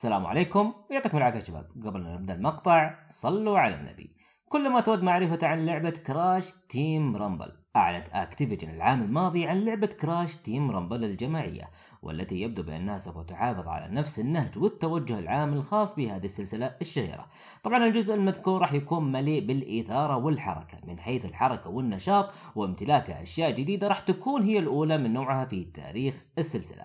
السلام عليكم ويعطيكم العافيه شباب قبل أن نبدا المقطع صلوا على النبي كل ما تود معرفة عن لعبة كراش تيم رامبل أعلنت أكتيفيجن العام الماضي عن لعبة كراش تيم رامبل الجماعية والتي يبدو بأنها سوف تحافظ على نفس النهج والتوجه العام الخاص بهذه السلسلة الشهيرة طبعا الجزء المذكور راح يكون مليء بالإثارة والحركة من حيث الحركة والنشاط وامتلاك أشياء جديدة راح تكون هي الأولى من نوعها في تاريخ السلسلة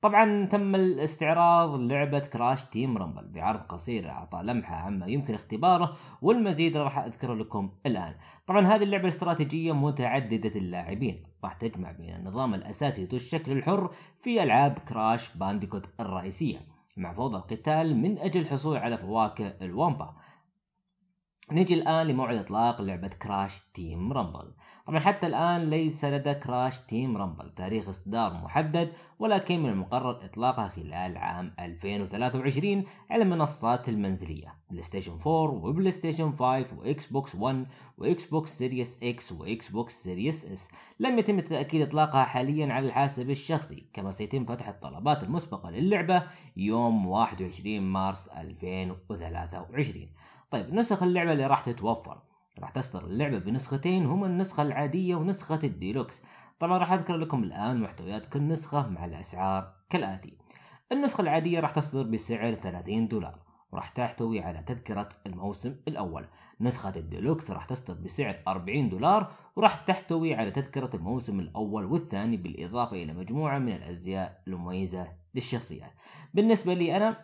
طبعا تم الاستعراض لعبة كراش تيم رامبل بعرض قصير أعطى لمحة عما يمكن اختباره والمزيد راح أذكره لكم الآن طبعا هذه اللعبة الاستراتيجية متعددة اللاعبين راح تجمع بين النظام الأساسي ذو الشكل الحر في ألعاب كراش بانديكوت الرئيسية مع فوضى القتال من أجل الحصول على فواكه الوامبا نجي الآن لموعد إطلاق لعبة كراش تيم رامبل طبعا حتى الآن ليس لدى كراش تيم رامبل تاريخ إصدار محدد ولكن من المقرر إطلاقها خلال عام 2023 على المنصات المنزلية بلايستيشن 4 وبلايستيشن 5 وإكس بوكس 1 وإكس بوكس سيريس إكس وإكس بوكس سيريس إس لم يتم تأكيد إطلاقها حاليا على الحاسب الشخصي كما سيتم فتح الطلبات المسبقة للعبة يوم 21 مارس 2023 طيب نسخ اللعبة اللي راح تتوفر راح تصدر اللعبة بنسختين هما النسخة العادية ونسخة الديلوكس طبعا راح أذكر لكم الآن محتويات كل نسخة مع الأسعار كالآتي النسخة العادية راح تصدر بسعر 30 دولار وراح تحتوي على تذكرة الموسم الأول نسخة الديلوكس راح تصدر بسعر 40 دولار وراح تحتوي على تذكرة الموسم الأول والثاني بالإضافة إلى مجموعة من الأزياء المميزة للشخصيات بالنسبة لي أنا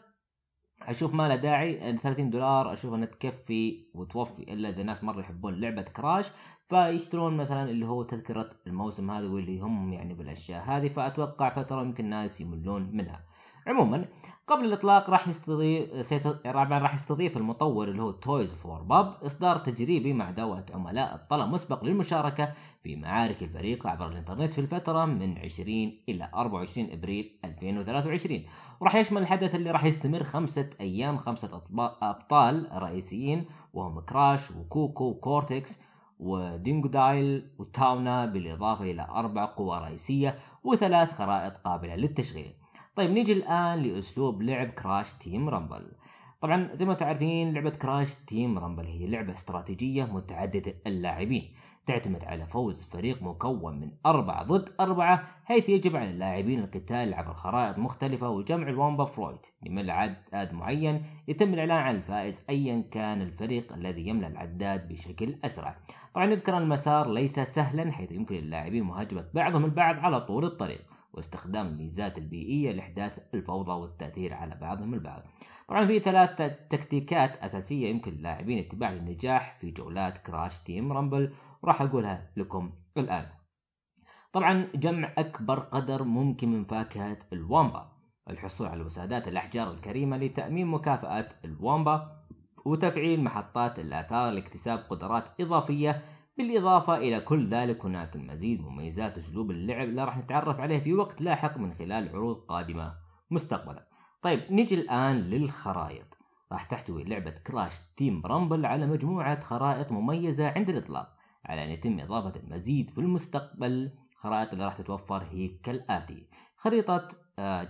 اشوف ما له داعي 30 دولار اشوف انها تكفي وتوفي الا اذا الناس مره يحبون لعبه كراش فيشترون مثلا اللي هو تذكره الموسم هذا واللي هم يعني بالاشياء هذه فاتوقع فتره يمكن الناس يملون منها عموما قبل الاطلاق راح يستضيف راح يستضيف المطور اللي هو تويز فور باب اصدار تجريبي مع دعوه عملاء الطلب مسبق للمشاركه في معارك الفريق عبر الانترنت في الفتره من 20 الى 24 ابريل 2023 وراح يشمل الحدث اللي راح يستمر خمسه ايام خمسه ابطال رئيسيين وهم كراش وكوكو وكورتكس ودينجودايل وتاونا بالاضافه الى اربع قوى رئيسيه وثلاث خرائط قابله للتشغيل طيب نيجي الان لاسلوب لعب كراش تيم رامبل طبعا زي ما تعرفين لعبة كراش تيم رامبل هي لعبة استراتيجية متعددة اللاعبين تعتمد على فوز فريق مكون من أربعة ضد أربعة حيث يجب على اللاعبين القتال عبر خرائط مختلفة وجمع الوامبا فرويد لمن عدد معين يتم الإعلان عن الفائز أيا كان الفريق الذي يملأ العداد بشكل أسرع طبعا نذكر المسار ليس سهلا حيث يمكن للاعبين مهاجمة بعضهم البعض على طول الطريق واستخدام الميزات البيئية لإحداث الفوضى والتأثير على بعضهم البعض. طبعا في ثلاثة تكتيكات أساسية يمكن للاعبين اتباعها للنجاح في جولات كراش تيم رامبل وراح أقولها لكم الآن. طبعا جمع أكبر قدر ممكن من فاكهة الوامبا الحصول على وسادات الأحجار الكريمة لتأمين مكافأة الوامبا وتفعيل محطات الآثار لاكتساب قدرات إضافية بالإضافة إلى كل ذلك هناك المزيد من مميزات أسلوب اللعب اللي راح نتعرف عليه في وقت لاحق من خلال عروض قادمة مستقبلا طيب نجي الآن للخرائط راح تحتوي لعبة كراش تيم رامبل على مجموعة خرائط مميزة عند الإطلاق على أن يتم إضافة المزيد في المستقبل الخرائط اللي راح تتوفر هي كالآتي خريطة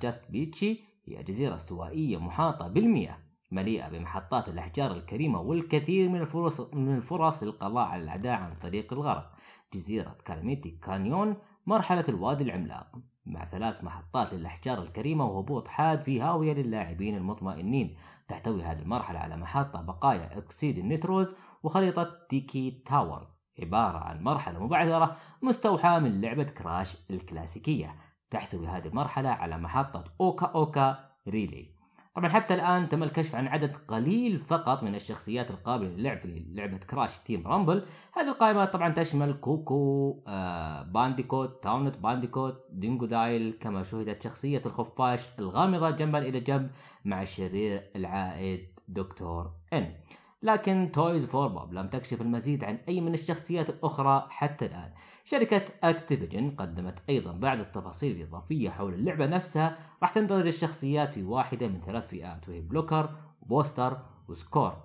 جاست آه، بيتشي هي جزيرة استوائية محاطة بالمياه مليئة بمحطات الأحجار الكريمة والكثير من الفرص من الفرص للقضاء على الأعداء عن طريق الغرق جزيرة كارميتي كانيون مرحلة الوادي العملاق مع ثلاث محطات للأحجار الكريمة وهبوط حاد في هاوية للاعبين المطمئنين تحتوي هذه المرحلة على محطة بقايا أكسيد النيتروز وخريطة تيكي تاورز عبارة عن مرحلة مبعثرة مستوحاة من لعبة كراش الكلاسيكية تحتوي هذه المرحلة على محطة أوكا أوكا ريلي طبعا حتى الآن تم الكشف عن عدد قليل فقط من الشخصيات القابلة للعب في لعبة كراش تيم رامبل هذه القائمة طبعا تشمل كوكو آه بانديكوت تاونت بانديكوت دينجو دايل كما شهدت شخصية الخفاش الغامضة جنبا إلى جنب مع الشرير العائد دكتور إن لكن تويز فور بوب لم تكشف المزيد عن أي من الشخصيات الأخرى حتى الآن شركة اكتيفجن قدمت أيضا بعض التفاصيل الإضافية حول اللعبة نفسها راح تندرج الشخصيات في واحدة من ثلاث فئات وهي بلوكر وبوستر وسكور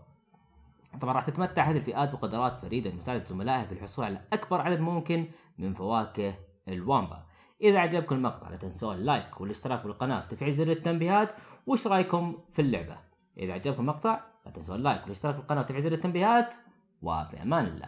طبعا راح تتمتع هذه الفئات بقدرات فريدة لمساعدة زملائها في الحصول على أكبر عدد ممكن من فواكه الوامبا إذا عجبكم المقطع لا تنسوا اللايك والاشتراك بالقناة وتفعيل زر التنبيهات وش رايكم في اللعبة إذا عجبكم المقطع لا تنسوا اللايك والاشتراك في القناة وتفعيل زر التنبيهات وفي أمان الله